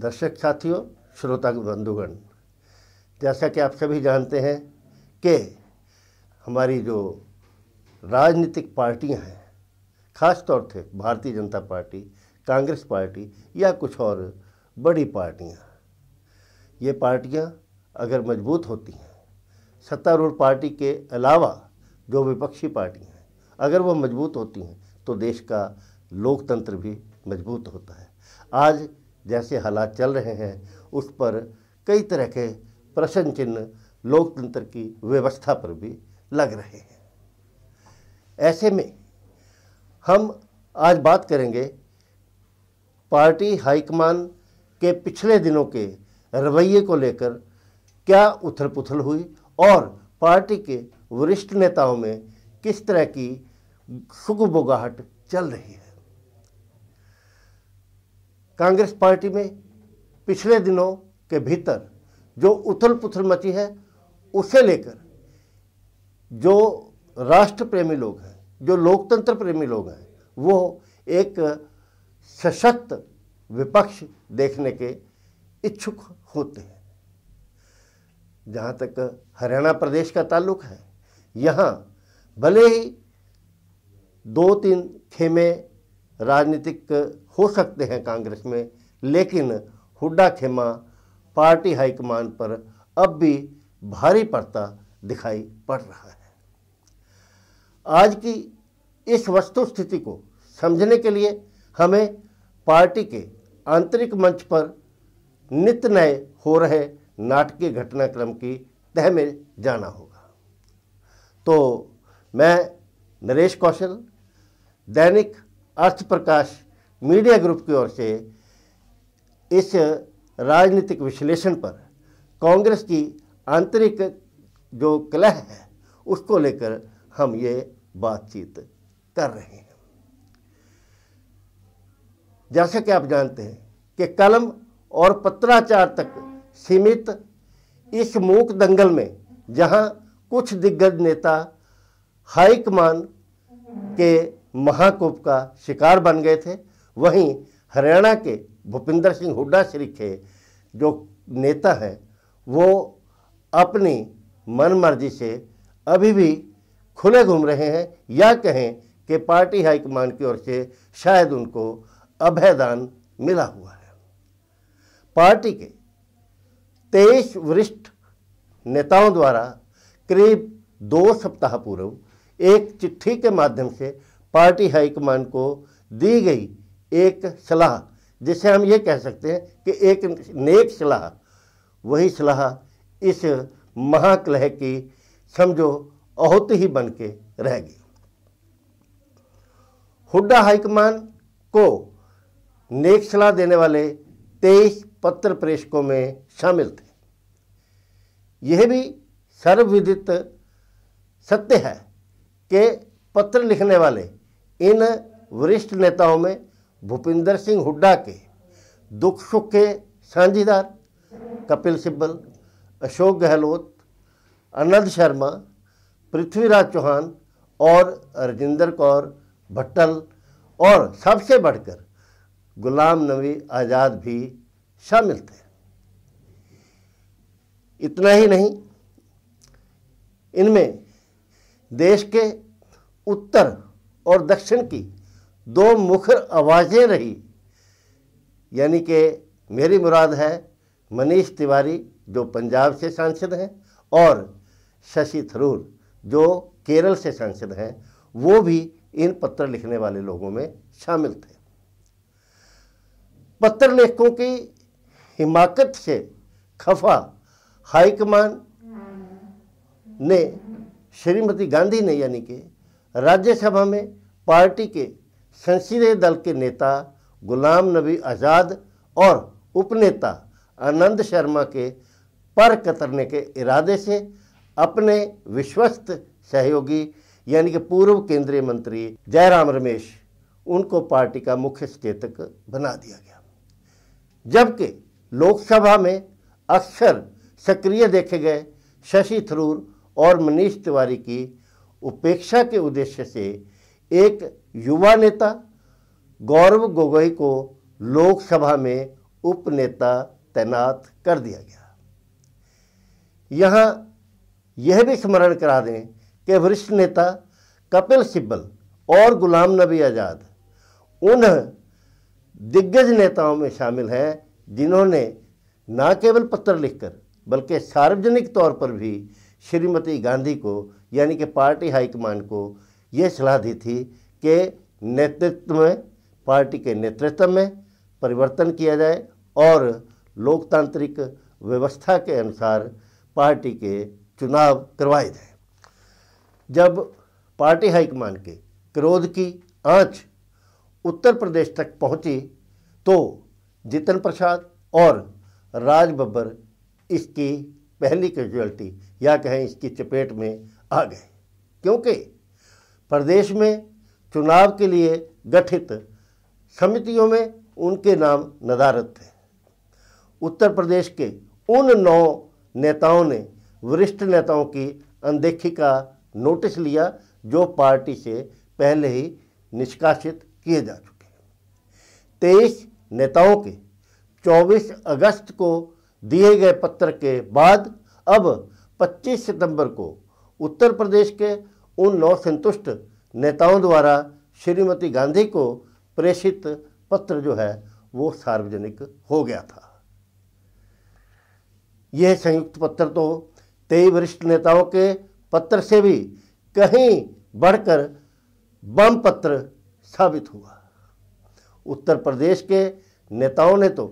दर्शक साथियों श्रोता बंधुगण जैसा कि आप सभी जानते हैं कि हमारी जो राजनीतिक पार्टियां हैं ख़ास तौर से भारतीय जनता पार्टी कांग्रेस पार्टी या कुछ और बड़ी पार्टियां ये पार्टियां अगर मजबूत होती हैं सत्तारूढ़ पार्टी के अलावा जो विपक्षी पार्टियां हैं अगर वह मजबूत होती हैं तो देश का लोकतंत्र भी मजबूत होता है आज जैसे हालात चल रहे हैं उस पर कई तरह के प्रश्न चिन्ह लोकतंत्र की व्यवस्था पर भी लग रहे हैं ऐसे में हम आज बात करेंगे पार्टी हाईकमान के पिछले दिनों के रवैये को लेकर क्या उथल पुथल हुई और पार्टी के वरिष्ठ नेताओं में किस तरह की सुगबुगाहट चल रही है कांग्रेस पार्टी में पिछले दिनों के भीतर जो उथल पुथल मची है उसे लेकर जो राष्ट्र प्रेमी लोग हैं जो लोकतंत्र प्रेमी लोग हैं वो एक सशक्त विपक्ष देखने के इच्छुक होते हैं जहाँ तक हरियाणा प्रदेश का ताल्लुक है यहाँ भले ही दो तीन खेमे राजनीतिक हो सकते हैं कांग्रेस में लेकिन हुड्डा खेमा पार्टी हाईकमान पर अब भी भारी पड़ता दिखाई पड़ रहा है आज की इस वस्तु स्थिति को समझने के लिए हमें पार्टी के आंतरिक मंच पर नित्य नए हो रहे नाटकीय घटनाक्रम की तह में जाना होगा तो मैं नरेश कौशल दैनिक अर्थ प्रकाश मीडिया ग्रुप की ओर से इस राजनीतिक विश्लेषण पर कांग्रेस की आंतरिक जो कलह है उसको लेकर हम ये बातचीत कर रहे हैं जैसा कि आप जानते हैं कि कलम और पत्राचार तक सीमित इस मूक दंगल में जहां कुछ दिग्गज नेता हाईकमान के महाकुंभ का शिकार बन गए थे वहीं हरियाणा के भूपिंदर सिंह हुड्डा श्री के जो नेता हैं वो अपनी मनमर्जी से अभी भी खुले घूम रहे हैं या कहें कि पार्टी हाईकमान की ओर से शायद उनको अभयदान मिला हुआ है पार्टी के तेईस वरिष्ठ नेताओं द्वारा करीब दो सप्ताह पूर्व एक चिट्ठी के माध्यम से पार्टी हाईकमान को दी गई एक सलाह जिसे हम ये कह सकते हैं कि एक नेक सलाह वही सलाह इस महाकलह की समझो अहुत ही बन के रह गई हुड्डा हाईकमान को नेक सलाह देने वाले तेईस पत्र प्रेषकों में शामिल थे यह भी सर्वविदित सत्य है कि पत्र लिखने वाले इन वरिष्ठ नेताओं में भूपिंदर सिंह हुड्डा के दुख सुख के साझीदार कपिल सिब्बल अशोक गहलोत अनंत शर्मा पृथ्वीराज चौहान और राजेंद्र कौर भट्टल और सबसे बढ़कर गुलाम नबी आज़ाद भी शामिल थे इतना ही नहीं इनमें देश के उत्तर और दक्षिण की दो मुखर आवाज़ें रही यानी कि मेरी मुराद है मनीष तिवारी जो पंजाब से सांसद हैं और शशि थरूर जो केरल से सांसद हैं वो भी इन पत्र लिखने वाले लोगों में शामिल थे पत्र लेखकों की हिमाकत से खफा हाईकमान ने श्रीमती गांधी ने यानी कि राज्यसभा में पार्टी के संसदीय दल के नेता गुलाम नबी आज़ाद और उपनेता आनंद शर्मा के पर कतरने के इरादे से अपने विश्वस्त सहयोगी यानी कि पूर्व केंद्रीय मंत्री जयराम रमेश उनको पार्टी का मुख्य सचेतक बना दिया गया जबकि लोकसभा में अक्सर सक्रिय देखे गए शशि थरूर और मनीष तिवारी की उपेक्षा के उद्देश्य से एक युवा नेता गौरव गोगोई को लोकसभा में उपनेता तैनात कर दिया गया यहाँ यह भी स्मरण करा दें कि वरिष्ठ नेता कपिल सिब्बल और गुलाम नबी आज़ाद उन दिग्गज नेताओं में शामिल हैं जिन्होंने न केवल पत्र लिखकर बल्कि सार्वजनिक तौर पर भी श्रीमती गांधी को यानी कि पार्टी हाईकमान को यह सलाह दी थी के नेतृत्व में पार्टी के नेतृत्व में परिवर्तन किया जाए और लोकतांत्रिक व्यवस्था के अनुसार पार्टी के चुनाव करवाए जाए जब पार्टी हाईकमान के क्रोध की आंच उत्तर प्रदेश तक पहुंची तो जितन प्रसाद और राज बब्बर इसकी पहली कैजुअलिटी या कहें इसकी चपेट में आ गए क्योंकि प्रदेश में चुनाव के लिए गठित समितियों में उनके नाम नदारत थे उत्तर प्रदेश के उन नौ नेताओं ने वरिष्ठ नेताओं की अनदेखी का नोटिस लिया जो पार्टी से पहले ही निष्कासित किए जा चुके हैं तेईस नेताओं के 24 अगस्त को दिए गए पत्र के बाद अब 25 सितंबर को उत्तर प्रदेश के उन नौ संतुष्ट नेताओं द्वारा श्रीमती गांधी को प्रेषित पत्र जो है वो सार्वजनिक हो गया था यह संयुक्त पत्र तो तेई वरिष्ठ नेताओं के पत्र से भी कहीं बढ़कर बम पत्र साबित हुआ उत्तर प्रदेश के नेताओं ने तो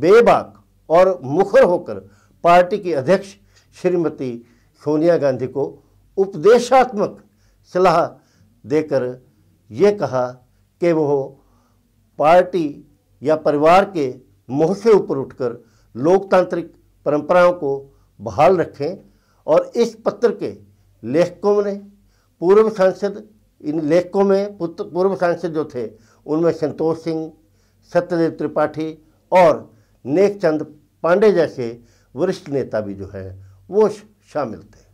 बेबाक और मुखर होकर पार्टी की अध्यक्ष श्रीमती सोनिया गांधी को उपदेशात्मक सलाह देकर ये कहा कि वह पार्टी या परिवार के मोह से ऊपर उठकर लोकतांत्रिक परंपराओं को बहाल रखें और इस पत्र के लेखकों ने पूर्व सांसद इन लेखकों में पूर्व सांसद जो थे उनमें संतोष सिंह सत्यदेव त्रिपाठी और नेकचंद पांडे जैसे वरिष्ठ नेता भी जो हैं वो शामिल थे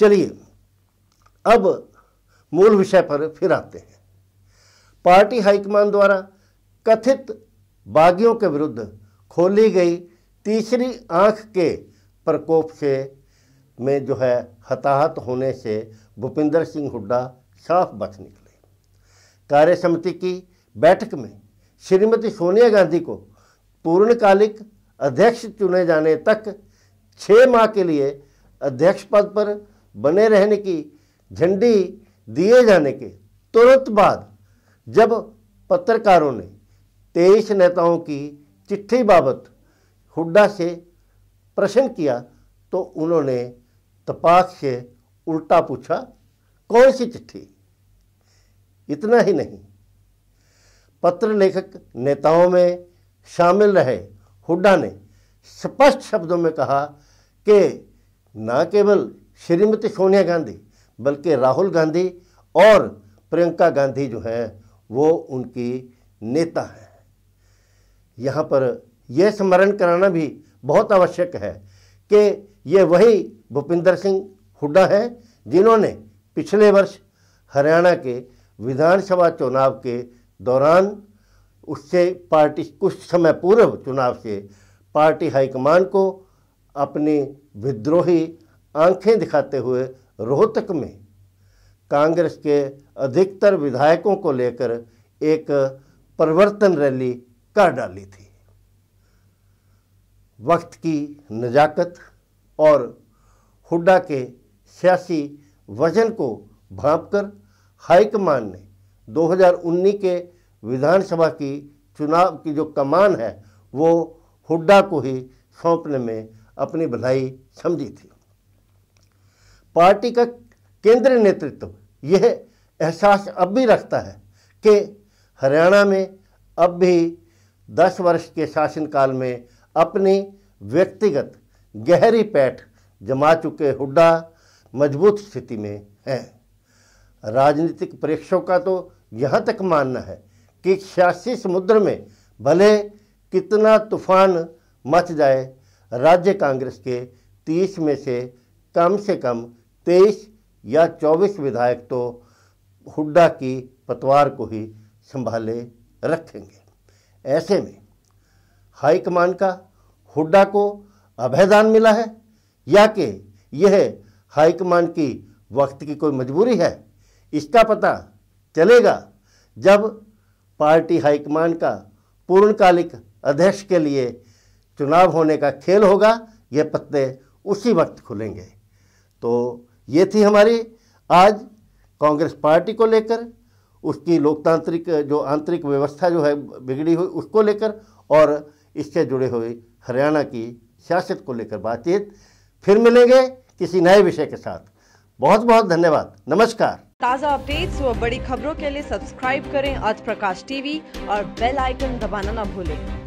चलिए अब मूल विषय पर फिर आते हैं पार्टी हाईकमान द्वारा कथित बागियों के विरुद्ध खोली गई तीसरी आंख के प्रकोप से में जो है हताहत होने से भूपिंदर सिंह हुड्डा साफ बच निकले कार्य समिति की बैठक में श्रीमती सोनिया गांधी को पूर्णकालिक अध्यक्ष चुने जाने तक छः माह के लिए अध्यक्ष पद पर बने रहने की झंडी दिए जाने के तुरंत बाद जब पत्रकारों ने तेईस नेताओं की चिट्ठी बाबत हुड्डा से प्रश्न किया तो उन्होंने तपाक से उल्टा पूछा कौन सी चिट्ठी इतना ही नहीं पत्र लेखक नेताओं में शामिल रहे हुड्डा ने स्पष्ट शब्दों में कहा कि न केवल श्रीमती सोनिया गांधी बल्कि राहुल गांधी और प्रियंका गांधी जो हैं वो उनकी नेता हैं यहाँ पर यह स्मरण कराना भी बहुत आवश्यक है कि ये वही भूपिंदर सिंह हुड्डा हैं जिन्होंने पिछले वर्ष हरियाणा के विधानसभा चुनाव के दौरान उससे पार्टी कुछ समय पूर्व चुनाव से पार्टी हाईकमान को अपनी विद्रोही आंखें दिखाते हुए रोहतक में कांग्रेस के अधिकतर विधायकों को लेकर एक परिवर्तन रैली कर डाली थी वक्त की नज़ाकत और हुड्डा के सियासी वजन को भांपकर हाईकमान ने 2019 के विधानसभा की चुनाव की जो कमान है वो हुड्डा को ही सौंपने में अपनी भलाई समझी थी पार्टी का केंद्रीय नेतृत्व यह एहसास अब भी रखता है कि हरियाणा में अब भी 10 वर्ष के शासनकाल में अपनी व्यक्तिगत गहरी पैठ जमा चुके हुड्डा मजबूत स्थिति में हैं राजनीतिक प्रेक्षकों का तो यहाँ तक मानना है कि सियासी समुद्र में भले कितना तूफान मच जाए राज्य कांग्रेस के तीस में से कम से कम तेईस या चौबीस विधायक तो हुड्डा की पतवार को ही संभाले रखेंगे ऐसे में हाईकमान का हुड्डा को अभयदान मिला है या कि यह हाईकमान की वक्त की कोई मजबूरी है इसका पता चलेगा जब पार्टी हाईकमान का पूर्णकालिक अध्यक्ष के लिए चुनाव होने का खेल होगा ये पत्ते उसी वक्त खुलेंगे तो ये थी हमारी आज कांग्रेस पार्टी को लेकर उसकी लोकतांत्रिक जो आंतरिक व्यवस्था जो है बिगड़ी हुई उसको लेकर और इससे जुड़े हुए हरियाणा की सियासत को लेकर बातचीत फिर मिलेंगे किसी नए विषय के साथ बहुत बहुत धन्यवाद नमस्कार ताज़ा अपडेट्स व बड़ी खबरों के लिए सब्सक्राइब करें आज प्रकाश टीवी और बेल आइकन दबाना न भूलें